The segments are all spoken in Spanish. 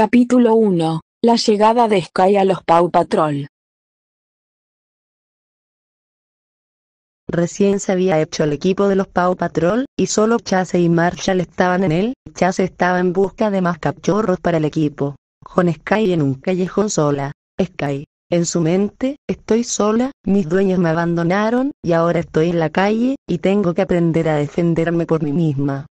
Capítulo 1. La llegada de Sky a los Paw Patrol. Recién se había hecho el equipo de los Paw Patrol, y solo Chase y Marshall estaban en él. Chase estaba en busca de más cachorros para el equipo. Con Sky en un callejón sola. Sky. En su mente, estoy sola, mis dueños me abandonaron, y ahora estoy en la calle, y tengo que aprender a defenderme por mí misma.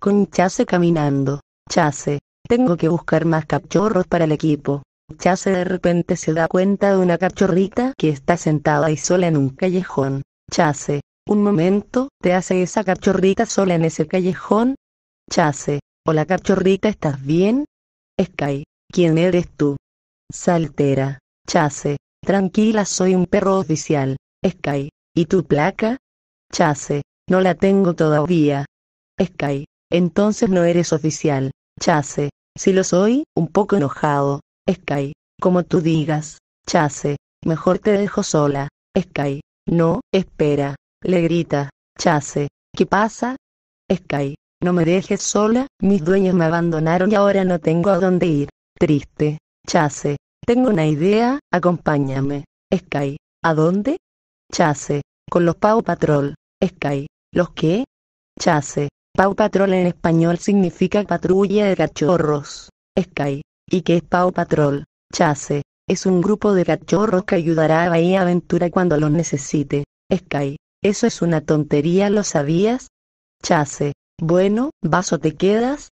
Con Chase caminando. Chase, tengo que buscar más cachorros para el equipo. Chase de repente se da cuenta de una cachorrita que está sentada y sola en un callejón. Chase, un momento, ¿te hace esa cachorrita sola en ese callejón? Chase, hola cachorrita, ¿estás bien? Sky, ¿quién eres tú? Saltera, Chase, tranquila, soy un perro oficial. Sky, ¿y tu placa? Chase, no la tengo todavía. Sky, entonces no eres oficial. Chase, si lo soy, un poco enojado. Sky. Como tú digas. Chase. Mejor te dejo sola. Sky. No, espera. Le grita. Chase. ¿Qué pasa? Sky. No me dejes sola, mis dueños me abandonaron y ahora no tengo a dónde ir. Triste. Chase. Tengo una idea, acompáñame. Sky. ¿A dónde? Chase. Con los Pau Patrol. Sky. ¿Los qué? Chase. Pau Patrol en español significa patrulla de cachorros. Sky. ¿Y qué es Pau Patrol? Chase. Es un grupo de cachorros que ayudará a Bahía Aventura cuando lo necesite. Sky. Eso es una tontería, ¿lo sabías? Chase. Bueno, ¿vas o te quedas.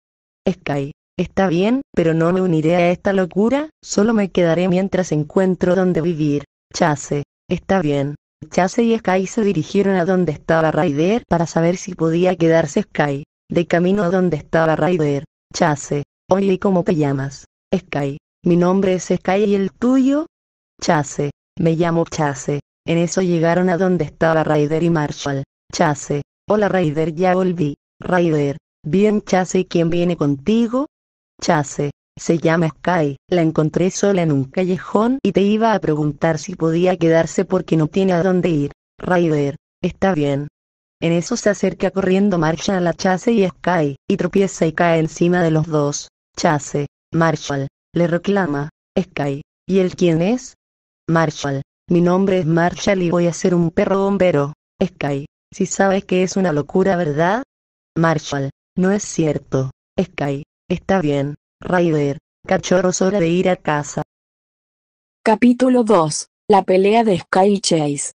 Sky. Está bien, pero no me uniré a esta locura, solo me quedaré mientras encuentro donde vivir. Chase. Está bien. Chase y Sky se dirigieron a donde estaba Ryder para saber si podía quedarse Sky. De camino a donde estaba Ryder, Chase, oye, ¿cómo te llamas? Sky, mi nombre es Sky y el tuyo? Chase, me llamo Chase. En eso llegaron a donde estaba Ryder y Marshall. Chase, hola Ryder, ya volví. Ryder, bien Chase, ¿quién viene contigo? Chase, se llama Sky, la encontré sola en un callejón y te iba a preguntar si podía quedarse porque no tiene a dónde ir. Ryder, está bien. En eso se acerca corriendo Marshall a la Chase y Sky, y tropieza y cae encima de los dos. Chase, Marshall, le reclama, Sky, ¿y él quién es? Marshall, mi nombre es Marshall y voy a ser un perro bombero. Sky, si sabes que es una locura, ¿verdad? Marshall, no es cierto. Sky, está bien, Raider, cachorros hora de ir a casa. Capítulo 2. La pelea de Sky y Chase.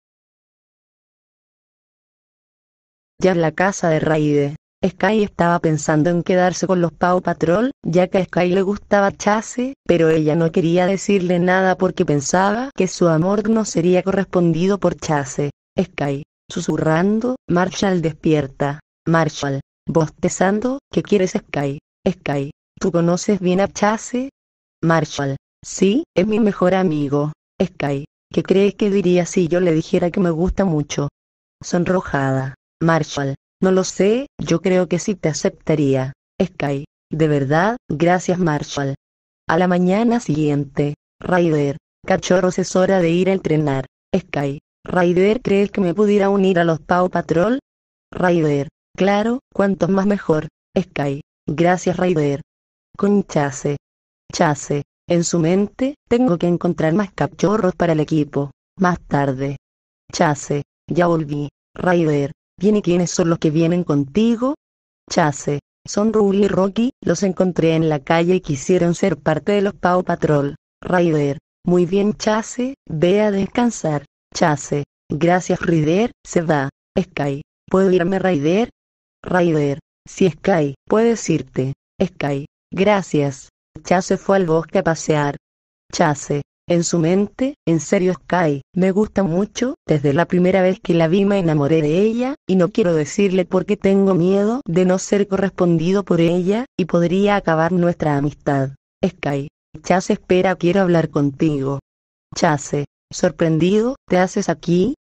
Ya en la casa de Raide, Sky estaba pensando en quedarse con los Pau Patrol, ya que a Sky le gustaba Chase, pero ella no quería decirle nada porque pensaba que su amor no sería correspondido por Chase. Sky, susurrando, Marshall despierta. Marshall, bostezando, ¿qué quieres Sky? Sky, ¿Tú conoces bien a Chase? Marshall. Sí, es mi mejor amigo. Sky. ¿Qué crees que diría si yo le dijera que me gusta mucho? Sonrojada. Marshall. No lo sé, yo creo que sí te aceptaría. Sky. De verdad, gracias Marshall. A la mañana siguiente. Ryder. Cachorros es hora de ir a entrenar. Sky. Ryder, ¿crees que me pudiera unir a los Pau Patrol? Ryder. Claro, cuantos más mejor. Sky. Gracias Ryder con Chase. Chase, en su mente, tengo que encontrar más cachorros para el equipo. Más tarde. Chase, ya volví. Raider, ¿viene quiénes son los que vienen contigo? Chase, son Ruby y Rocky, los encontré en la calle y quisieron ser parte de los Paw Patrol. Raider, muy bien Chase, ve a descansar. Chase, gracias Raider, se va. Sky, ¿puedo irme Raider? Raider, si Sky, puedes irte. Sky, Gracias. Chase fue al bosque a pasear. Chase, en su mente, en serio Sky, me gusta mucho, desde la primera vez que la vi me enamoré de ella, y no quiero decirle porque tengo miedo de no ser correspondido por ella, y podría acabar nuestra amistad. Sky, Chase espera quiero hablar contigo. Chase, sorprendido, ¿te haces aquí?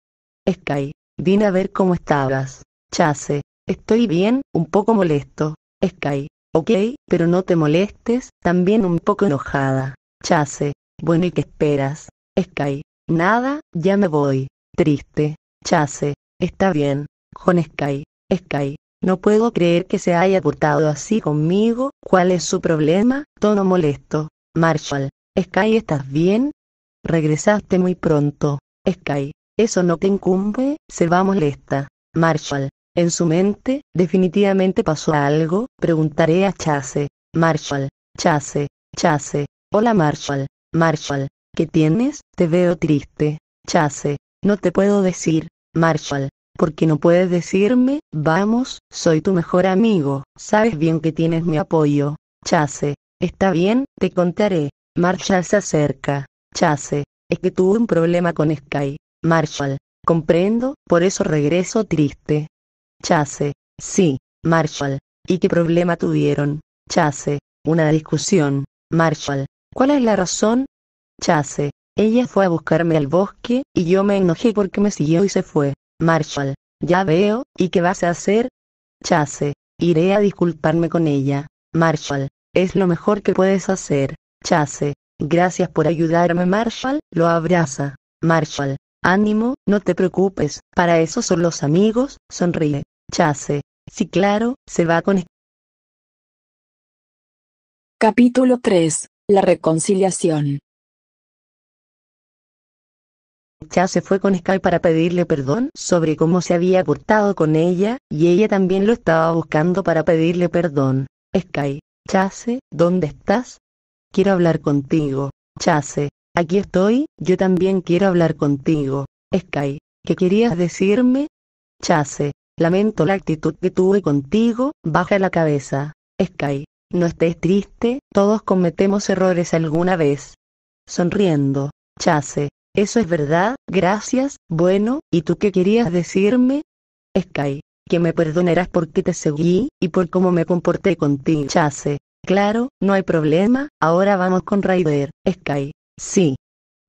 Sky, vine a ver cómo estabas. Chase, estoy bien, un poco molesto. Sky, Ok, pero no te molestes, también un poco enojada. Chase. Bueno, ¿y qué esperas? Sky. Nada, ya me voy. Triste. Chase. Está bien. Con Sky. Sky. No puedo creer que se haya portado así conmigo. ¿Cuál es su problema? Tono molesto. Marshall. Sky, ¿estás bien? Regresaste muy pronto. Sky. Eso no te incumbe, se va molesta. Marshall. En su mente, definitivamente pasó algo, preguntaré a Chase. Marshall, Chase, Chase, hola Marshall, Marshall, ¿qué tienes? Te veo triste. Chase, no te puedo decir, Marshall, qué no puedes decirme, vamos, soy tu mejor amigo, sabes bien que tienes mi apoyo. Chase, está bien, te contaré. Marshall se acerca. Chase, es que tuve un problema con Sky. Marshall, comprendo, por eso regreso triste. Chase, sí, Marshall. ¿Y qué problema tuvieron? Chase, una discusión. Marshall, ¿cuál es la razón? Chase, ella fue a buscarme al bosque, y yo me enojé porque me siguió y se fue. Marshall, ya veo, ¿y qué vas a hacer? Chase, iré a disculparme con ella. Marshall, es lo mejor que puedes hacer. Chase, gracias por ayudarme Marshall, lo abraza. Marshall, Ánimo, no te preocupes, para eso son los amigos, sonríe, Chase. Sí claro, se va con... Capítulo 3. La reconciliación. Chase fue con Sky para pedirle perdón sobre cómo se había portado con ella, y ella también lo estaba buscando para pedirle perdón. Sky, Chase, ¿dónde estás? Quiero hablar contigo. Chase, Aquí estoy, yo también quiero hablar contigo. Sky, ¿qué querías decirme? Chase, lamento la actitud que tuve contigo, baja la cabeza. Sky, no estés triste, todos cometemos errores alguna vez. Sonriendo, Chase, eso es verdad, gracias, bueno, ¿y tú qué querías decirme? Sky, que me perdonarás porque te seguí, y por cómo me comporté contigo. Chase, claro, no hay problema, ahora vamos con Raider. Sky, Sí.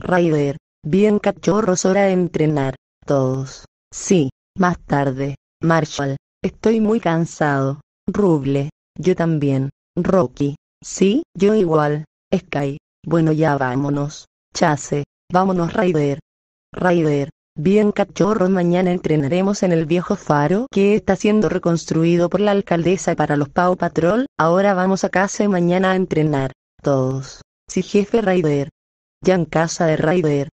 Raider, bien cachorros hora de entrenar, todos. Sí, más tarde. Marshall, estoy muy cansado. Ruble, yo también. Rocky, sí, yo igual. Sky, bueno ya vámonos. Chase, vámonos Raider. Raider, bien cachorros mañana entrenaremos en el viejo faro que está siendo reconstruido por la alcaldesa para los Pau Patrol, ahora vamos a casa y mañana a entrenar. Todos. Sí jefe Raider, ya en Casa de Raider.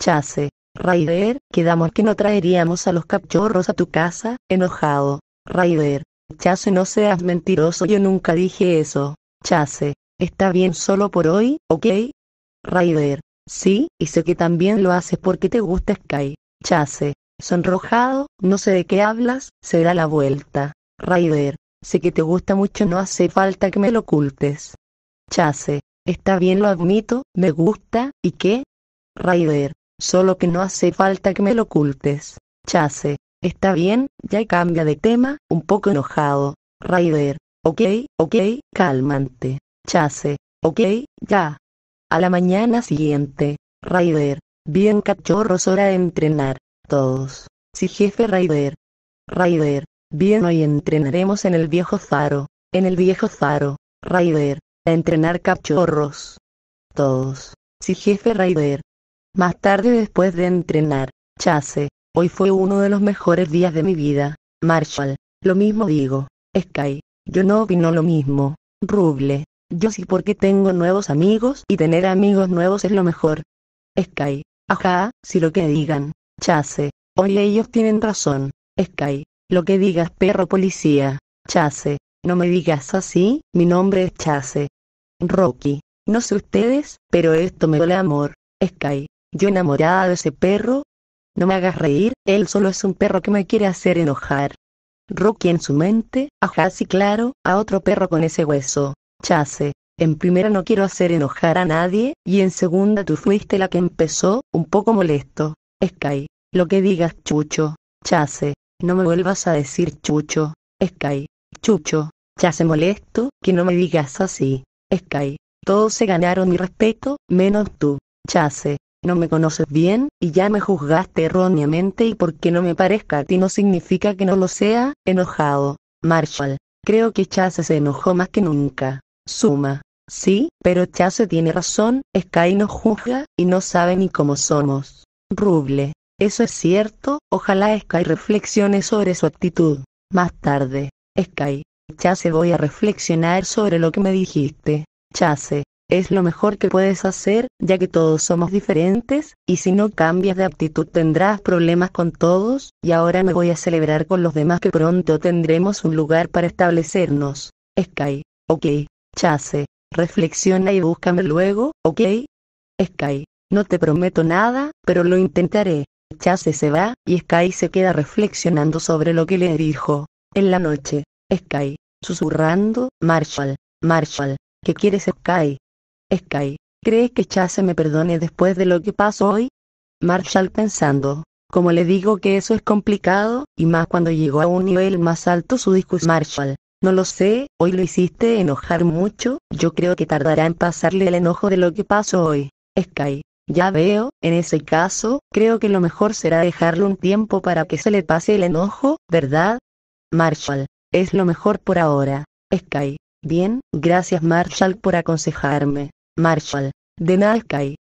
Chase, Raider, quedamos que no traeríamos a los cachorros a tu casa, enojado. Raider, Chase no seas mentiroso yo nunca dije eso. Chase, está bien solo por hoy, ok? Raider, sí, y sé que también lo haces porque te gusta Sky. Chase, sonrojado, no sé de qué hablas, se da la vuelta. Raider, sé que te gusta mucho no hace falta que me lo ocultes. Chase, Está bien lo admito, me gusta, ¿y qué? Raider, solo que no hace falta que me lo ocultes. Chase, está bien, ya cambia de tema, un poco enojado. Raider, ok, ok, calmante. Chase, ok, ya. A la mañana siguiente, Raider, bien cachorros hora de entrenar, todos. Sí jefe Raider. Raider, bien hoy entrenaremos en el viejo faro, en el viejo faro, Raider, entrenar cachorros. Todos. Si jefe Raider. Más tarde después de entrenar, Chase, hoy fue uno de los mejores días de mi vida. Marshall, lo mismo digo. Sky, yo no opino lo mismo. Ruble, yo sí porque tengo nuevos amigos y tener amigos nuevos es lo mejor. Sky, ajá, si lo que digan. Chase, hoy ellos tienen razón. Sky, lo que digas perro policía. Chase, no me digas así, mi nombre es Chase. Rocky, no sé ustedes, pero esto me duele amor. Sky, yo enamorada de ese perro. No me hagas reír, él solo es un perro que me quiere hacer enojar. Rocky en su mente, ajá sí claro, a otro perro con ese hueso. Chase, en primera no quiero hacer enojar a nadie, y en segunda tú fuiste la que empezó, un poco molesto. Sky, lo que digas chucho. Chase, no me vuelvas a decir chucho. Sky, chucho, ya molesto, que no me digas así. Sky. Todos se ganaron mi respeto, menos tú. Chase, no me conoces bien, y ya me juzgaste erróneamente y porque no me parezca a ti no significa que no lo sea, enojado. Marshall, creo que Chase se enojó más que nunca. Suma. Sí, pero Chase tiene razón, Sky no juzga, y no sabe ni cómo somos. Ruble. Eso es cierto, ojalá Sky reflexione sobre su actitud. Más tarde, Sky, Chase voy a reflexionar sobre lo que me dijiste. Chase, es lo mejor que puedes hacer, ya que todos somos diferentes, y si no cambias de actitud tendrás problemas con todos, y ahora me voy a celebrar con los demás que pronto tendremos un lugar para establecernos. Sky, ok, Chase, reflexiona y búscame luego, ok? Sky, no te prometo nada, pero lo intentaré. Chase se va, y Sky se queda reflexionando sobre lo que le dijo. En la noche, Sky, susurrando, Marshall, Marshall, ¿qué quieres Sky? Sky, ¿crees que Chase me perdone después de lo que pasó hoy? Marshall pensando, como le digo que eso es complicado, y más cuando llegó a un nivel más alto su discurso. Marshall, no lo sé, hoy lo hiciste enojar mucho, yo creo que tardará en pasarle el enojo de lo que pasó hoy. Sky, ya veo, en ese caso, creo que lo mejor será dejarle un tiempo para que se le pase el enojo, ¿verdad? Marshall, es lo mejor por ahora. Sky. Bien, gracias Marshall por aconsejarme. Marshall. De nada Sky.